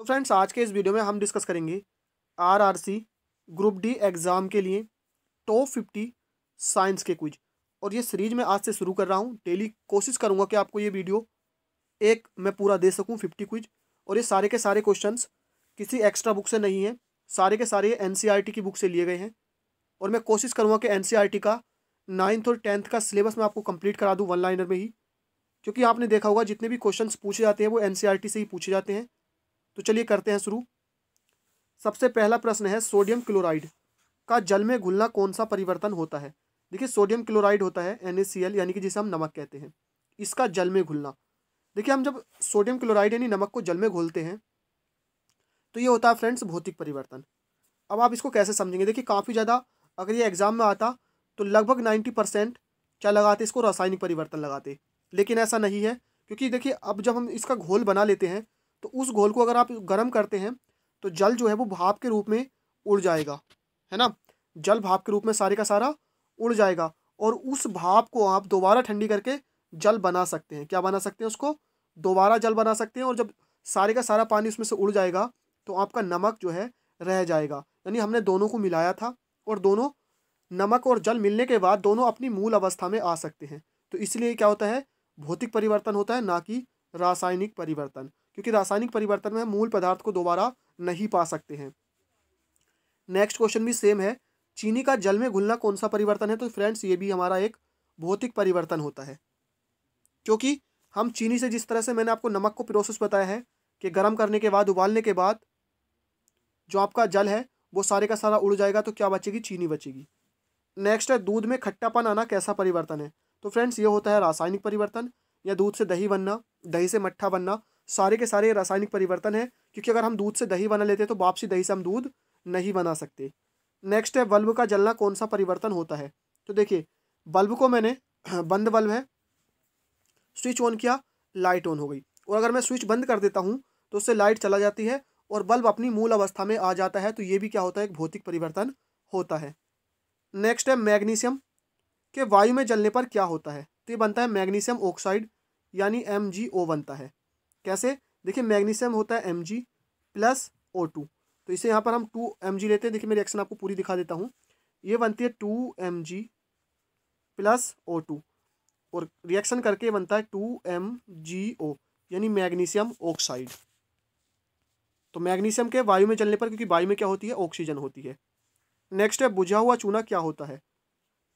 तो फ्रेंड्स आज के इस वीडियो में हम डिस्कस करेंगे आरआरसी ग्रुप डी एग्ज़ाम के लिए टॉप फिफ्टी साइंस के क्विज और ये सीरीज मैं आज से शुरू कर रहा हूँ डेली कोशिश करूँगा कि आपको ये वीडियो एक मैं पूरा दे सकूँ फिफ्टी क्विज और ये सारे के सारे क्वेश्चन किसी एक्स्ट्रा बुक से नहीं है सारे के सारे एन e की बुक से लिए गए हैं और मैं कोशिश करूँगा कि एन e का नाइन्थ और टेंथ का सिलेबस मैं आपको कंप्लीट करा दूँ वन लाइनर में ही क्योंकि आपने देखा होगा जितने भी क्वेश्चंस पूछे जाते हैं वो एन e से ही पूछे जाते हैं तो चलिए करते हैं शुरू सबसे पहला प्रश्न है सोडियम क्लोराइड का जल में घुलना कौन सा परिवर्तन होता है देखिए सोडियम क्लोराइड होता है एन यानी कि जिसे हम नमक कहते हैं इसका जल में घुलना देखिए हम जब सोडियम क्लोराइड यानी नमक को जल में घोलते हैं तो ये होता है फ्रेंड्स भौतिक परिवर्तन अब आप इसको कैसे समझेंगे देखिए काफ़ी ज़्यादा अगर ये एग्ज़ाम में आता तो लगभग नाइन्टी परसेंट क्या लगाते इसको रासायनिक परिवर्तन लगाते लेकिन ऐसा नहीं है क्योंकि देखिए अब जब हम इसका घोल बना लेते हैं तो उस घोल को अगर आप गर्म करते हैं तो जल जो है वो भाप के रूप में उड़ जाएगा है ना जल भाप के रूप में सारे का सारा उड़ जाएगा और उस भाप को आप दोबारा ठंडी करके जल बना सकते हैं क्या बना सकते हैं उसको दोबारा जल बना सकते हैं और जब सारे का सारा पानी उसमें से उड़ जाएगा तो आपका नमक जो है रह जाएगा यानी हमने दोनों को मिलाया था और दोनों नमक और जल मिलने के बाद दोनों अपनी मूल अवस्था में आ सकते हैं तो इसलिए क्या होता है भौतिक परिवर्तन होता है ना कि रासायनिक परिवर्तन क्योंकि रासायनिक परिवर्तन में मूल पदार्थ को दोबारा नहीं पा सकते हैं नेक्स्ट क्वेश्चन भी सेम है चीनी का जल में घुलना कौन सा परिवर्तन है तो फ्रेंड्स ये भी हमारा एक भौतिक परिवर्तन होता है क्योंकि हम चीनी से जिस तरह से मैंने आपको नमक को प्रोसेस बताया है कि गर्म करने के बाद उबालने के बाद जो आपका जल है वो सारे का सारा उड़ जाएगा तो क्या बचेगी चीनी बचेगी नेक्स्ट है दूध में खट्टापन आना कैसा परिवर्तन है तो फ्रेंड्स ये होता है रासायनिक परिवर्तन या दूध से दही बनना दही से मट्ठा बनना सारे के सारे रासायनिक परिवर्तन है क्योंकि अगर हम दूध से दही बना लेते हैं तो वापसी दही से हम दूध नहीं बना सकते नेक्स्ट है बल्ब का जलना कौन सा परिवर्तन होता है तो देखिए बल्ब को मैंने बंद बल्ब है स्विच ऑन किया लाइट ऑन हो गई और अगर मैं स्विच बंद कर देता हूँ तो उससे लाइट चला जाती है और बल्ब अपनी मूल अवस्था में आ जाता है तो ये भी क्या होता है एक भौतिक परिवर्तन होता है नेक्स्ट है मैग्नीशियम के वायु में जलने पर क्या होता है तो ये बनता है मैग्नीशियम ऑक्साइड यानी एम बनता है कैसे देखिए मैग्नीशियम होता है M G plus O two तो इसे यहाँ पर हम टू एम जी लेते हैं देखिए मैं रिएक्शन आपको पूरी दिखा देता हूँ ये बनती है two M G plus O two और रिएक्शन करके बनता है टू एम जी ओ यानी मैग्नीशियम ऑक्साइड तो मैग्नीशियम के वायु में जलने पर क्योंकि वायु में क्या होती है ऑक्सीजन होती है नेक्स्ट है बुझा हुआ चूना क्या होता है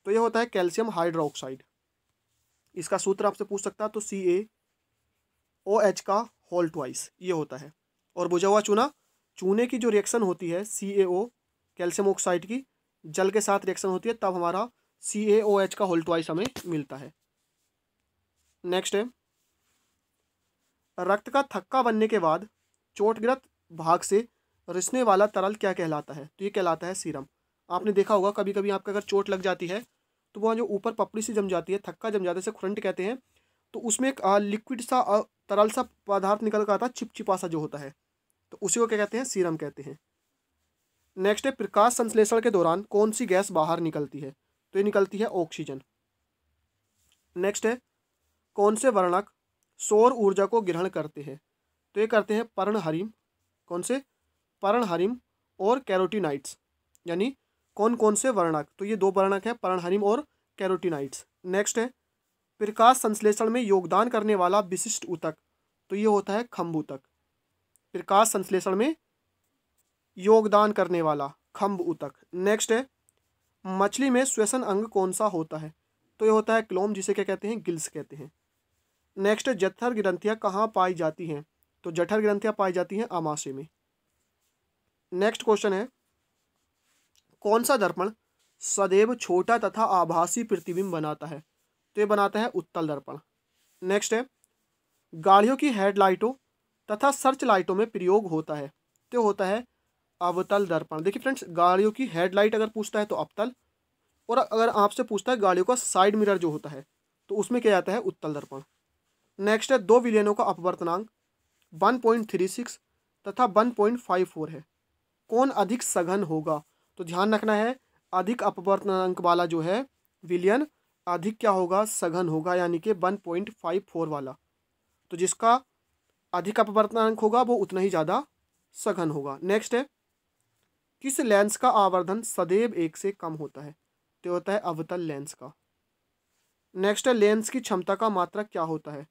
तो ये होता है कैल्शियम हाइड्रोक्साइड इसका सूत्र आपसे पूछ सकता है तो सी ए ओ एच का होल ट्वाइस ये होता है और बुझा हुआ चूना चूने की जो रिएक्शन होती है सी ए ओ कैल्शियम ऑक्साइड की जल के साथ रिएक्शन होती है तब हमारा सी ए ओ एच का होल ट्वाइस हमें मिलता है नेक्स्ट है रक्त का थक्का बनने के बाद चोटग्रत भाग से रिसने वाला तरल क्या कहलाता है तो ये कहलाता है सीरम आपने देखा होगा कभी कभी आपका अगर चोट लग जाती है तो वह जो ऊपर पपड़ी सी जम जाती है थक्का जम जाता है इसे खुरंट कहते हैं तो उसमें एक लिक्विड सा तरल सा पदार्थ निकल कर आता है चिपचिपा सा जो होता है तो उसी को क्या कहते हैं सीरम कहते हैं नेक्स्ट है प्रकाश संश्लेषण के दौरान कौन सी गैस बाहर निकलती है तो ये निकलती है ऑक्सीजन नेक्स्ट है कौन से वर्णक सौर ऊर्जा को ग्रहण करते हैं तो ये करते हैं हरिम कौन से हरिम और कैरोटीनाइट्स यानी कौन कौन से वर्णक तो ये दो वर्णक हैं हरिम और कैरोटीनाइट्स नेक्स्ट है प्रकाश संश्लेषण में योगदान करने वाला विशिष्ट ऊतक तो ये होता है खम्भ ऊतक प्रकाश संश्लेषण में योगदान करने वाला खम्भ ऊतक नेक्स्ट है मछली में श्वसन अंग कौन सा होता है तो ये होता है क्लोम जिसे क्या कहते हैं गिल्स कहते हैं नेक्स्ट है जठर ग्रंथियाँ कहाँ पाई जाती हैं तो जठर ग्रंथियाँ पाई जाती हैं आमाशय में नेक्स्ट क्वेश्चन है कौन सा दर्पण सदैव छोटा तथा आभासी प्रतिबिंब बनाता है तो ये बनाता है उत्तल दर्पण नेक्स्ट है गाड़ियों की हेडलाइटों तथा सर्च लाइटों में प्रयोग होता है तो होता है अवतल दर्पण देखिए फ्रेंड्स गाड़ियों की हेडलाइट अगर पूछता है तो अवतल और अगर आपसे पूछता है गाड़ियों का साइड मिरर जो होता है तो उसमें क्या जाता है उत्तल दर्पण नेक्स्ट है दो विलियनों का अपवर्तनांक वन पॉइंट थ्री सिक्स तथा वन पॉइंट फाइव फोर है कौन अधिक सघन होगा तो ध्यान रखना है अधिक अपवर्तनांक वाला जो है विलियन अधिक क्या होगा सघन होगा यानी कि वन पॉइंट फाइव फोर वाला तो जिसका अधिक अपवर्तनांक होगा वो उतना ही ज़्यादा सघन होगा नेक्स्ट है किस लेंस का आवर्धन सदैव एक से कम होता है तो होता है अवतल लेंस का नेक्स्ट है लेंस की क्षमता का मात्रक क्या होता है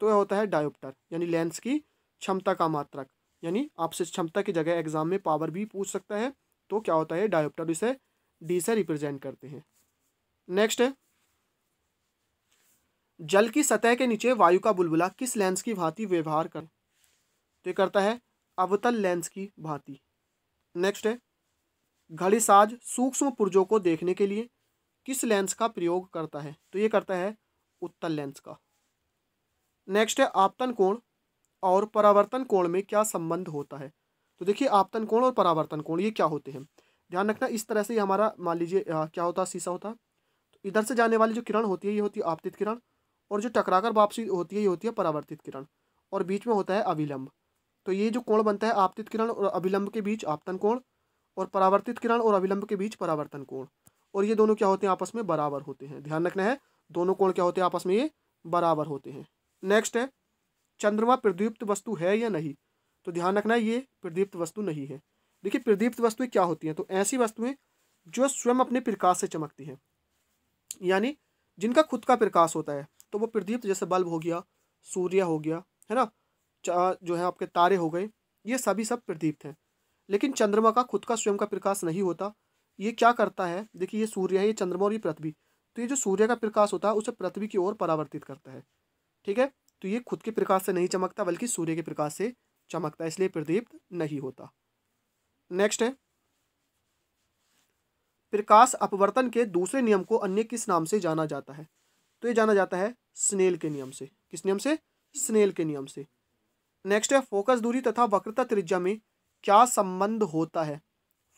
तो यह होता है डायोप्टर यानी लेंस की क्षमता का मात्रक यानी आपसे क्षमता की जगह एग्जाम में पावर भी पूछ सकता है तो क्या होता है डायोप्टर इसे डी से रिप्रेजेंट करते हैं नेक्स्ट है जल की सतह के नीचे वायु का बुलबुला किस लेंस की भांति व्यवहार कर तो ये करता है अवतल लेंस की भांति नेक्स्ट है घड़ीसाज सूक्ष्म पुर्जों को देखने के लिए किस लेंस का प्रयोग करता है तो ये करता है उत्तल लेंस का नेक्स्ट है आपतन कोण और परावर्तन कोण में क्या संबंध होता है तो देखिए आपतन कोण और परावर्तन कोण ये क्या होते हैं ध्यान रखना इस तरह से हमारा मान लीजिए क्या होता है शीशा होता तो इधर से जाने वाली जो किरण होती है ये होती है आपतित किरण और जो टकराकर वापसी होती है ये होती है परावर्तित किरण और बीच में होता है अविलंब तो ये जो कोण बनता है आपतित किरण और अविलंब के बीच आपतन कोण और परावर्तित किरण और अविलंब के बीच परावर्तन कोण और ये दोनों क्या होते हैं आपस में बराबर होते हैं ध्यान रखना है दोनों कोण क्या होते हैं आपस में ये बराबर होते हैं नेक्स्ट है चंद्रमा प्रदीप्त वस्तु है या नहीं तो ध्यान रखना है ये प्रदीप्त वस्तु नहीं है देखिए प्रदीप्त वस्तुएं क्या होती हैं तो ऐसी वस्तुएं जो स्वयं अपने प्रकाश से चमकती हैं यानी जिनका खुद का प्रकाश होता है तो वो प्रदीप्त जैसे बल्ब हो गया सूर्य हो गया है ना जो है आपके तारे हो गए ये सभी सब प्रदीप्त हैं लेकिन चंद्रमा का खुद का स्वयं का प्रकाश नहीं होता ये क्या करता है देखिए ये सूर्य है ये चंद्रमा और ये पृथ्वी तो ये जो सूर्य का प्रकाश होता है उसे पृथ्वी की ओर परावर्तित करता है ठीक है तो ये खुद के प्रकाश से नहीं चमकता बल्कि सूर्य के प्रकाश से चमकता है इसलिए प्रदीप्त नहीं होता नेक्स्ट है प्रकाश अपवर्तन के दूसरे नियम को अन्य किस नाम से जाना जाता है तो ये जाना जाता है स्नेल के नियम से किस नियम से स्नेल के नियम से नेक्स्ट है फोकस दूरी तथा वक्रता त्रिज्या में क्या संबंध होता है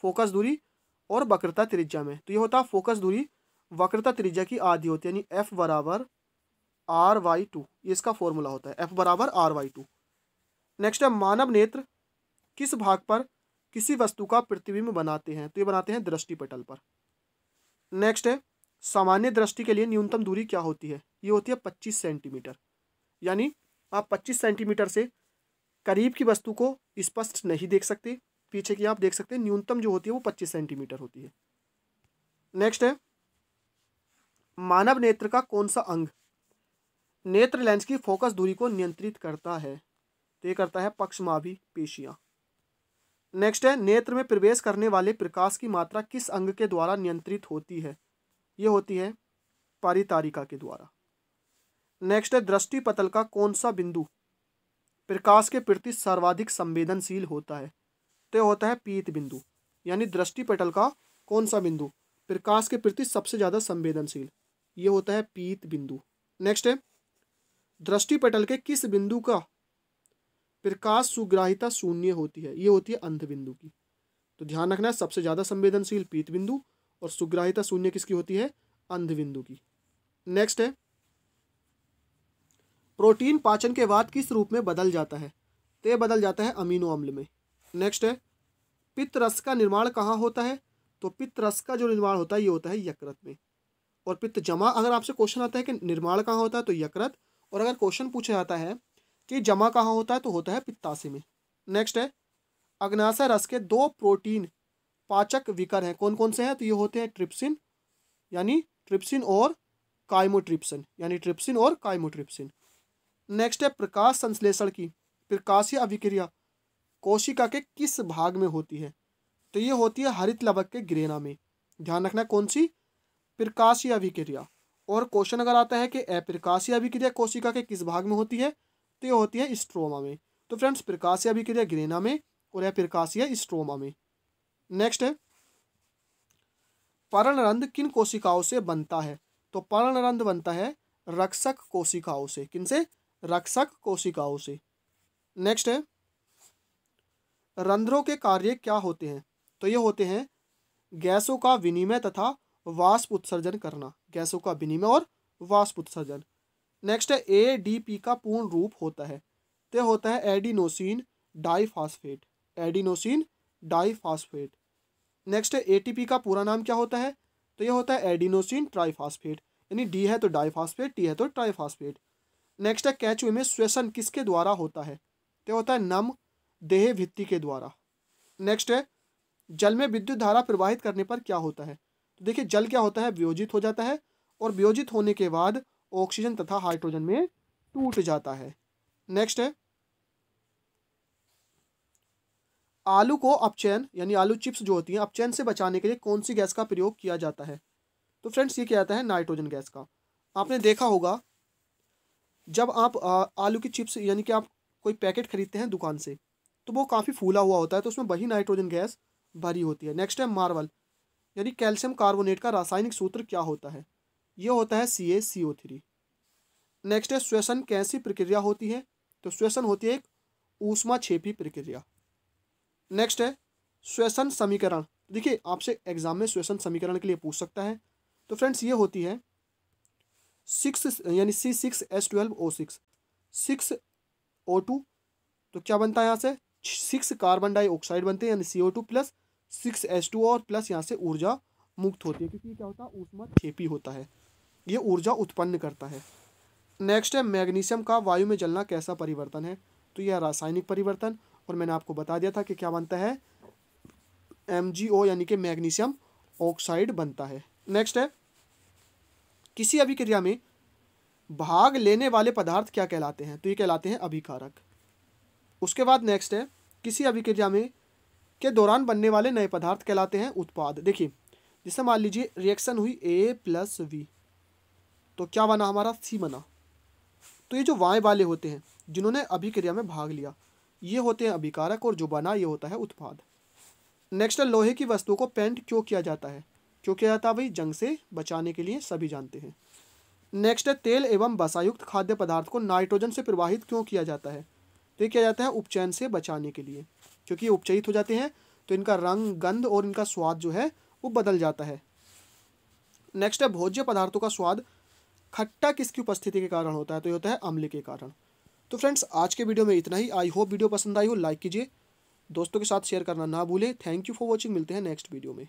फोकस दूरी और वक्रता त्रिज्या में तो ये होता है फोकस दूरी वक्रता त्रिज्या की आधी होती है यानी एफ बराबर आर वाई टू ये इसका फॉर्मूला होता है एफ बराबर आर वाई टू नेक्स्ट है मानव नेत्र किस भाग पर किसी वस्तु का प्रतिबिंब बनाते हैं तो ये बनाते हैं दृष्टि पटल पर नेक्स्ट है सामान्य दृष्टि के लिए न्यूनतम दूरी क्या होती है ये होती है पच्चीस सेंटीमीटर यानी आप पच्चीस सेंटीमीटर से करीब की वस्तु को स्पष्ट नहीं देख सकते पीछे की आप देख सकते हैं न्यूनतम जो होती है वो पच्चीस सेंटीमीटर होती है नेक्स्ट है मानव नेत्र का कौन सा अंग नेत्र लेंस की फोकस दूरी को नियंत्रित करता है तो ये करता है पक्षमाभी पेशियां नेक्स्ट है नेत्र में प्रवेश करने वाले प्रकाश की मात्रा किस अंग के द्वारा नियंत्रित होती है ये होती है पारितारिका के द्वारा नेक्स्ट है दृष्टि पतल का कौन सा बिंदु प्रकाश के प्रति सर्वाधिक संवेदनशील होता है तो यह होता है पीत बिंदु यानी दृष्टि पटल का कौन सा बिंदु प्रकाश के प्रति सबसे ज़्यादा संवेदनशील ये होता है पीत बिंदु नेक्स्ट है दृष्टि पटल के किस बिंदु का प्रकाश सुग्राहिता शून्य होती है ये होती है अंध बिंदु की तो ध्यान रखना है सबसे ज़्यादा संवेदनशील पीत बिंदु और सुग्राहिता शून्य किसकी होती है अंधबिंदु की नेक्स्ट है प्रोटीन पाचन के बाद किस रूप में बदल जाता है तो बदल जाता है अमीनो अम्ल में नेक्स्ट है पित्त रस का निर्माण कहाँ होता है तो पित्त रस का जो निर्माण होता है ये होता है यकृत में और पित्त जमा अगर आपसे क्वेश्चन आता है कि निर्माण कहाँ होता है तो यकृत और अगर क्वेश्चन पूछा जाता है कि जमा कहाँ होता है तो होता है पित्ताशय में नेक्स्ट है अग्नाशय रस के दो प्रोटीन पाचक विकर हैं कौन कौन से हैं तो ये होते हैं ट्रिप्सिन यानी ट्रिप्सिन और काइमोट्रिप्सिन यानी ट्रिप्सिन और काइमोट्रिप्सिन नेक्स्ट है प्रकाश संश्लेषण की प्रकाशीय अभिक्रिया कोशिका के किस भाग में होती है तो ये होती है हरित लवक के ग्रेना में ध्यान रखना कौन सी प्रकाशीय अभिक्रिया और क्वेश्चन अगर आता है कि अप्रकाशीय अभिक्रिया कोशिका के किस भाग में होती है तो ये होती है स्ट्रोमा में तो फ्रेंड्स प्रकाशीय अभिक्रिया ग्रेना में और अप्रकाशीय स्ट्रोमा में नेक्स्ट है पर्णरंध किन कोशिकाओं से बनता है तो पर्णरंध बनता है रक्षक कोशिकाओं से किन से रक्षक कोशिकाओं से नेक्स्ट है रंध्रों के कार्य क्या होते हैं तो ये होते हैं गैसों का विनिमय तथा वाष्प उत्सर्जन करना गैसों का विनिमय और वाष्प उत्सर्जन नेक्स्ट है ए डी पी का पूर्ण रूप होता है तो होता है adenosine diphosphate adenosine diphosphate next है एटीपी का पूरा नाम क्या होता है तो ये होता है एडिनोसिन ट्राइफास्फेट यानी डी है तो डाइफास्फेट टी है तो ट्राइफास्फेट नेक्स्ट है कैच में श्वेसन किसके द्वारा होता है तो होता है नम देह भित्ति के द्वारा नेक्स्ट है जल में विद्युत धारा प्रवाहित करने पर क्या होता है तो देखिए जल क्या होता है वियोजित हो जाता है और वियोजित होने के बाद ऑक्सीजन तथा हाइड्रोजन में टूट जाता है नेक्स्ट है आलू को अपचैन यानी आलू चिप्स जो होती हैं अपचैन से बचाने के लिए कौन सी गैस का प्रयोग किया जाता है तो फ्रेंड्स ये किया जाता है नाइट्रोजन गैस का आपने देखा होगा जब आप आ, आलू की चिप्स यानी कि आप कोई पैकेट खरीदते हैं दुकान से तो वो काफ़ी फूला हुआ होता है तो उसमें वही नाइट्रोजन गैस भरी होती है नेक्स्ट है मार्वल यानी कैल्शियम कार्बोनेट का रासायनिक सूत्र क्या होता है ये होता है सी ए सी ओ थ्री नेक्स्ट है श्वसन कैसी प्रक्रिया होती है तो श्वसन होती है एक ऊष्मा छेपी प्रक्रिया नेक्स्ट है श्वसन समीकरण देखिए आपसे एग्जाम में श्वसन समीकरण के लिए पूछ सकता है तो फ्रेंड्स ये होती है सिक्स यानी C six S twelve O six six O two तो क्या बनता है यहाँ से सिक्स कार्बन डाइऑक्साइड बनते हैं यानी C O two plus six S two और प्लस यहाँ से ऊर्जा मुक्त होती है क्योंकि क्या होता है ऊष्मा थेपी होता है ये ऊर्जा उत्पन्न करता है नेक्स्ट है मैग्नीशियम का वायु में जलना कैसा परिवर्तन है तो यह रासायनिक परिवर्तन और मैंने आपको बता दिया था कि क्या बनता है एम यानी कि मैग्नीशियम ऑक्साइड बनता है नेक्स्ट है किसी अभिक्रिया में भाग लेने वाले पदार्थ क्या कहलाते हैं तो ये कहलाते हैं अभिकारक उसके बाद नेक्स्ट है किसी अभिक्रिया में के दौरान बनने वाले नए पदार्थ कहलाते हैं उत्पाद देखिए जैसे मान लीजिए रिएक्शन हुई ए प्लस वी तो क्या बना हमारा सी बना तो ये जो वाएँ वाले होते हैं जिन्होंने अभिक्रिया में भाग लिया ये होते हैं अभिकारक और जुबाना ये होता है उत्पाद नेक्स्ट है लोहे की वस्तुओं को पेंट क्यों किया जाता है क्यों किया जाता है भाई जंग से बचाने के लिए सभी जानते हैं नेक्स्ट है तेल एवं बसायुक्त खाद्य पदार्थ को नाइट्रोजन से प्रवाहित क्यों किया जाता है तो ये किया जाता है उपचयन से बचाने के लिए क्योंकि ये उपचयित हो जाते हैं तो इनका रंग गंध और इनका स्वाद जो है वो बदल जाता है नेक्स्ट है भोज्य पदार्थों का स्वाद खट्टा किसकी उपस्थिति के कारण होता है तो ये होता है अम्ल के कारण तो फ्रेंड्स आज के वीडियो में इतना ही आई होप वीडियो पसंद आई हो लाइक कीजिए दोस्तों के साथ शेयर करना ना भूलें थैंक यू फॉर वॉचिंग मिलते हैं नेक्स्ट वीडियो में